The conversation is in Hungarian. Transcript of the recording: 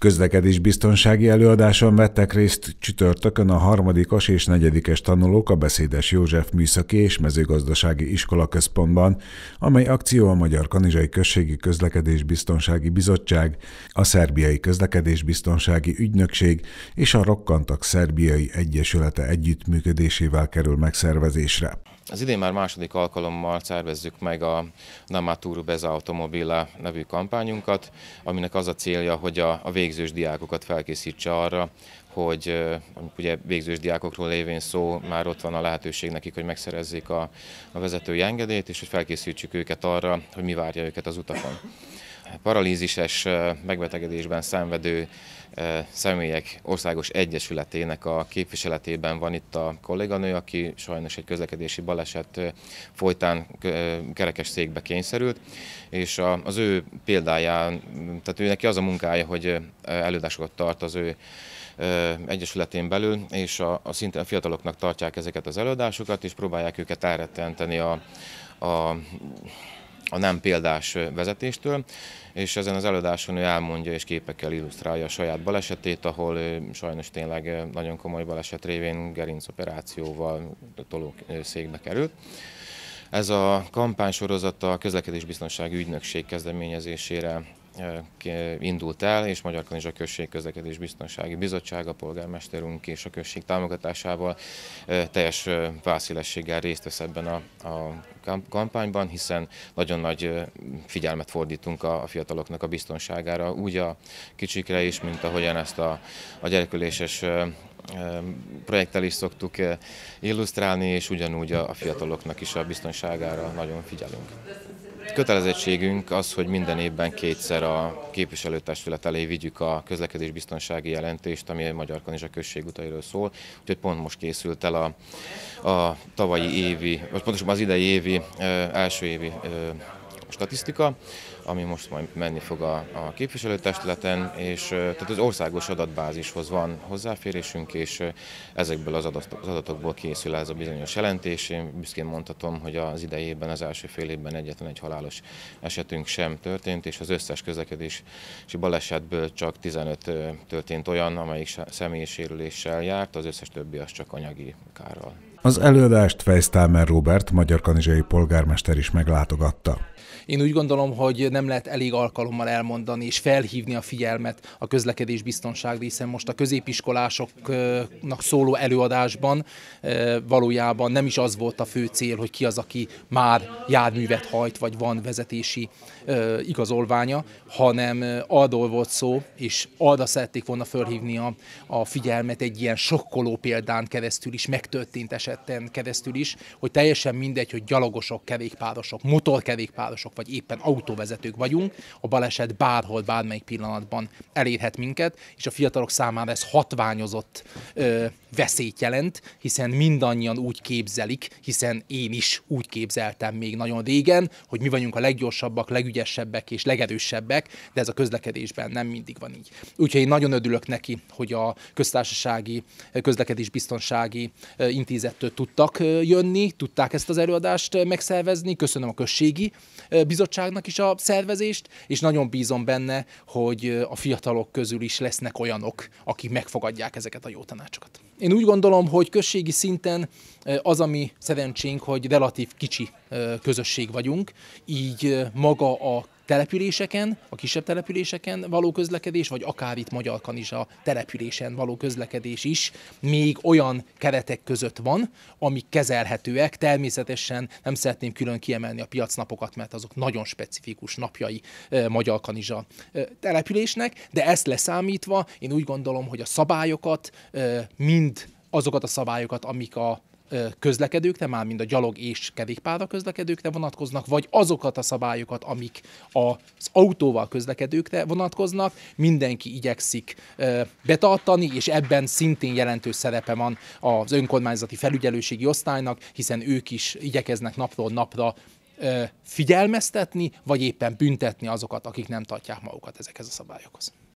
Közlekedésbiztonsági előadáson vettek részt csütörtökön a harmadikos és negyedikes tanulók a Beszédes József Műszaki és Mezőgazdasági Iskola Központban, amely akció a Magyar Kanizsai Községi Közlekedésbiztonsági Bizottság, a Szerbiai Közlekedésbiztonsági Ügynökség és a Rokkantak Szerbiai Egyesülete együttműködésével kerül megszervezésre. Az idén már második alkalommal szervezzük meg a Namaturu Beza Automobile nevű kampányunkat, aminek az a célja, hogy a, a végzős diákokat felkészítse arra, hogy ugye végzős diákokról lévén szó, már ott van a lehetőség nekik, hogy megszerezzék a, a vezetői engedélyt, és hogy felkészítsük őket arra, hogy mi várja őket az utakon paralízises megbetegedésben szenvedő személyek országos egyesületének a képviseletében van itt a kolléganő, aki sajnos egy közlekedési baleset folytán kerekes székbe kényszerült, és az ő példáján, tehát ő neki az a munkája, hogy előadásokat tart az ő egyesületén belül, és a, a a fiataloknak tartják ezeket az előadásokat, és próbálják őket elrettenteni a, a a nem példás vezetéstől, és ezen az előadáson ő elmondja és képekkel illusztrálja a saját balesetét, ahol sajnos tényleg nagyon komoly baleset révén gerinc gerincoperációval tolószékbe került. Ez a kampánysorozat a közlekedésbiztonság ügynökség kezdeményezésére indult el, és Magyar Kanizs a Község Közlekedés Biztonsági bizottság a polgármesterünk és a község támogatásával teljes vászélességgel részt vesz ebben a, a kampányban, hiszen nagyon nagy figyelmet fordítunk a, a fiataloknak a biztonságára, úgy a kicsikre is, mint ahogyan ezt a, a gyereküléses projekttel is szoktuk illusztrálni, és ugyanúgy a fiataloknak is a biztonságára nagyon figyelünk. Kötelezettségünk az, hogy minden évben kétszer a képviselőtestület elé vigyük a közlekedésbiztonsági jelentést, ami a Magyar Kanizsa község utairól szól. Úgyhogy pont most készült el a, a tavalyi évi, vagy pontosabban az idei évi, első évi statisztika, ami most majd menni fog a, a képviselőtestületen, és tehát az országos adatbázishoz van hozzáférésünk, és ezekből az, adat, az adatokból készül ez a bizonyos jelentés. Én büszkén mondhatom, hogy az idejében, az első fél évben egyetlen egy halálos esetünk sem történt, és az összes közlekedési balesetből csak 15 történt olyan, amelyik személyi sérüléssel járt, az összes többi az csak anyagi kárral. Az előadást Fejsztámer Robert, magyar kanizsai polgármester is meglátogatta. Én úgy gondolom, hogy nem lehet elég alkalommal elmondani és felhívni a figyelmet a közlekedés biztonságra, hiszen most a középiskolásoknak szóló előadásban eh, valójában nem is az volt a fő cél, hogy ki az, aki már járművet hajt, vagy van vezetési eh, igazolványa, hanem eh, arról volt szó, és arra szerették volna fölhívni a, a figyelmet egy ilyen sokkoló példán keresztül is megtörtént eset eseten keresztül is, hogy teljesen mindegy, hogy gyalogosok, kerékpárosok, motorkerékpárosok, vagy éppen autóvezetők vagyunk, a baleset bárhol, bármelyik pillanatban elérhet minket, és a fiatalok számára ez hatványozott ö, veszélyt jelent, hiszen mindannyian úgy képzelik, hiszen én is úgy képzeltem még nagyon régen, hogy mi vagyunk a leggyorsabbak, legügyesebbek és legerősebbek, de ez a közlekedésben nem mindig van így. Úgyhogy én nagyon örülök neki, hogy a köztársasági közlekedésbiztonsági intézet emiatt tudtak jönni, tudták ezt az előadást megszervezni. Köszönöm a községi bizottságnak is a szervezést, és nagyon bízom benne, hogy a fiatalok közül is lesznek olyanok, akik megfogadják ezeket a jó tanácsokat. Én úgy gondolom, hogy községi szinten az, ami szerencsénk, hogy relatív kicsi közösség vagyunk, így maga a településeken, a kisebb településeken való közlekedés, vagy akár itt is a településen való közlekedés is még olyan keretek között van, amik kezelhetőek. Természetesen nem szeretném külön kiemelni a piacnapokat, mert azok nagyon specifikus napjai is a településnek, de ezt leszámítva én úgy gondolom, hogy a szabályokat mind azokat a szabályokat, amik a közlekedőkre, már mind a gyalog és kerékpára közlekedőkre vonatkoznak, vagy azokat a szabályokat, amik az autóval közlekedőkre vonatkoznak, mindenki igyekszik betartani, és ebben szintén jelentős szerepe van az önkormányzati felügyelőségi osztálynak, hiszen ők is igyekeznek napról napra figyelmeztetni, vagy éppen büntetni azokat, akik nem tartják magukat ezekhez a szabályokhoz.